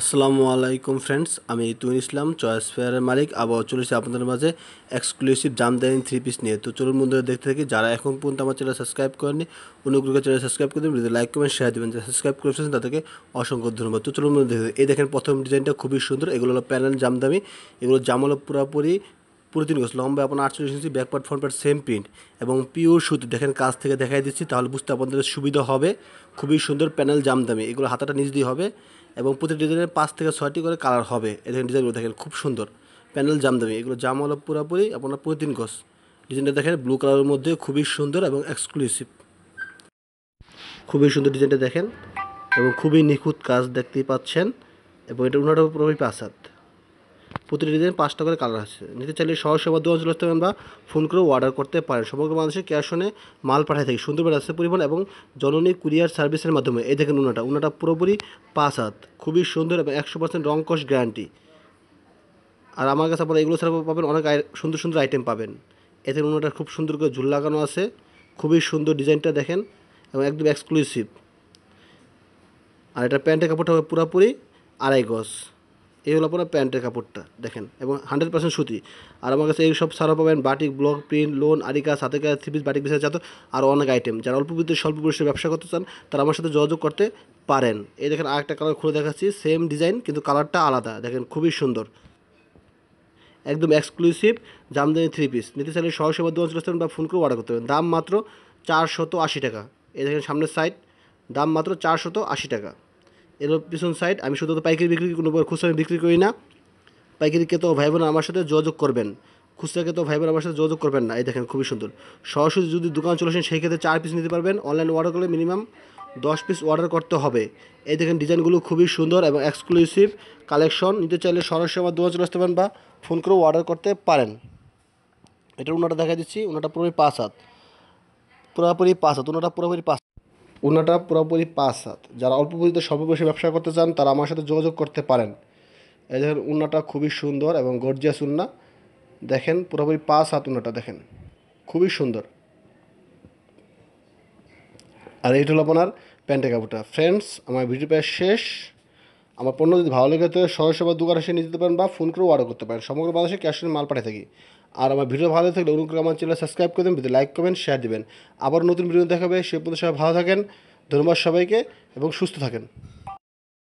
আসসালামু আলাইকুম ফ্রেন্ডস আমি ইতুন ইসলাম চয়েস ফেয়ারের মালিক আবার চলেছি আপনাদের মাঝে এক্সক্লুসিভ জামদানি থ্রি পিস নিয়ে তো চলুন বন্ধুরা দেখতে থাকি যারা এখন পর্যন্ত আমার চ্যানেল সাবস্ক্রাইব করেনি অনুগ্রহ চ্যানেল সাবস্ক্রাইব করে দেবেন লাইক কমেন্ট শেয়ার দেবেন যারা সাবস্ক্রাইব করে ফেলেছেন তাদেরকে অসংখ্য ধন্যবাদ তো চলুন বন্ধু দেখতে এই দেখেন প্রথম ডিজাইনটা খুবই সুন্দর এগুলো হলো প্যানেল জামদামি এগুলো জাম হলো পুরোপুরি পুরো তিন লম্বা আপনার আটচল্লিশ inch back part front part same print এবং পিওর সুতো দেখেন কাজ থেকে দেখাই দিচ্ছি তাহলে বুঝতে আপনাদের সুবিধা হবে খুবই সুন্দর প্যানেল জামদামি এগুলো হাতাটা নিজ দিয়ে হবে এবং প্রতিটি ডিজাইনের পাঁচ থেকে ছয়টি করে কালার হবে এই ডিজাইনগুলো দেখেন খুব সুন্দর প্যানেল জামদানি এগুলো জাম হলো পুরোপুরি আপনার প্রতিদিন গস ডিজাইনটা দেখেন ব্লু কালারের মধ্যে খুবই সুন্দর এবং এক্সক্লুসিভ খুবই সুন্দর ডিজাইনটা দেখেন এবং খুবই নিখুঁত কাজ দেখতেই পাচ্ছেন এবং এটা উনারও পুরোপুরি পাঁচাত প্রতিটি ডিজাইন পাঁচটা করে কালার আছে নিতে চাইলে সহজ সেবা দু অঞ্চল থেকে বা ফোন করে অর্ডার করতে পারেন সমগ্র বাংলাদেশে ক্যাশনে মাল পাঠাই থাকি সুন্দরবন রাস্তা পরিবহন এবং জননী কুরিয়ার সার্ভিসের মাধ্যমে এই দেখেন উনাটা উনাটা পুরোপুরি পাঁচ হাত খুবই সুন্দর এবং একশো পার্সেন্ট রং কস গ্যারান্টি আর আমার কাছে আপনারা এগুলো ছাড়া পাবেন অনেক সুন্দর সুন্দর আইটেম পাবেন এতে উনাটা খুব সুন্দর করে ঝুল লাগানো আছে খুবই সুন্দর ডিজাইনটা দেখেন এবং একদম এক্সক্লুসিভ আর এটা প্যান্টের কাপড়টা হবে পুরোপুরি আড়াই গজ এই হলো আপনার প্যান্টের কাপড়টা দেখেন এবং হান্ড্রেড পার্সেন্ট সুতি আর আমার কাছে এইসব ছাড়া পাবেন বাটিক ব্লক প্রিন্ট লোন আরিকা সাথে কাজ থ্রি পিস বাটিক বিচার জাত আরও অনেক আইটেম যারা অল্প বিদ্যুৎ স্বল্প পরিসরে ব্যবসা করতে চান তারা আমার সাথে যোগাযোগ করতে পারেন এই দেখেন আরেকটা কালার খুলে দেখাচ্ছি সেম ডিজাইন কিন্তু কালারটা আলাদা দেখেন খুবই সুন্দর একদম এক্সক্লুসিভ জামদানি থ্রি পিস নিতে চাইলে সহসে বা চলে বা ফোন করে অর্ডার করতে পারেন দাম মাত্র চারশত আশি টাকা এই দেখেন সামনের সাইড দাম মাত্র চারশত আশি টাকা এর পিছন সাইড আমি শুধু তো পাইকারি বিক্রি কোনো খুচরা বিক্রি করি না পাইকারি তো ভাই বোন আমার সাথে যোগাযোগ করবেন খুচরাকে তো ভাই বোন আমার সাথে যোগাযোগ করবেন না এই দেখেন খুবই সুন্দর সরাসরি যদি দোকান চলে আসেন সেই ক্ষেত্রে চার পিস নিতে পারবেন অনলাইন অর্ডার করলে মিনিমাম দশ পিস অর্ডার করতে হবে এই দেখেন ডিজাইনগুলো খুবই সুন্দর এবং এক্সক্লুসিভ কালেকশন নিতে চাইলে সরাসরি আমার দোকান চলে আসতে পারেন বা ফোন করেও অর্ডার করতে পারেন এটা উনারটা দেখা দিচ্ছি ওনাটা পুরোপুরি পাঁচ হাত পুরোপুরি পাঁচ হাত ওনাটা পুরোপুরি পাঁচ ওনাটা পুরোপুরি পাঁচ হাত যারা অল্প পুঁজিতে স্বল্প বয়সে ব্যবসা করতে চান তারা আমার সাথে যোগাযোগ করতে পারেন এই দেখেন উন্নাটা খুবই সুন্দর এবং গর্জিয়াস উন্না দেখেন পুরোপুরি পাঁচ হাত উন্নাটা দেখেন খুবই সুন্দর আর এইটা হলো আপনার প্যান্টের কাপড়টা ফ্রেন্ডস আমার ভিডিও প্রায় শেষ আমার পণ্য যদি ভালো লেগে থাকে সরাসরি দোকান এসে নিয়ে যেতে পারেন বা ফোন করে অর্ডার করতে পারেন সমগ্র বাংলাদেশে ক্যাশ মাল পাঠিয়ে থাকি আর আমার ভিডিও ভালো থাকলে অনুগ্রহ আমার চ্যানেল সাবস্ক্রাইব করে দেবেন লাইক করবেন শেয়ার দেবেন আবার নতুন ভিডিও দেখাবে সে পর্যন্ত সবাই ভালো থাকেন ধন্যবাদ সবাইকে এবং সুস্থ থাকেন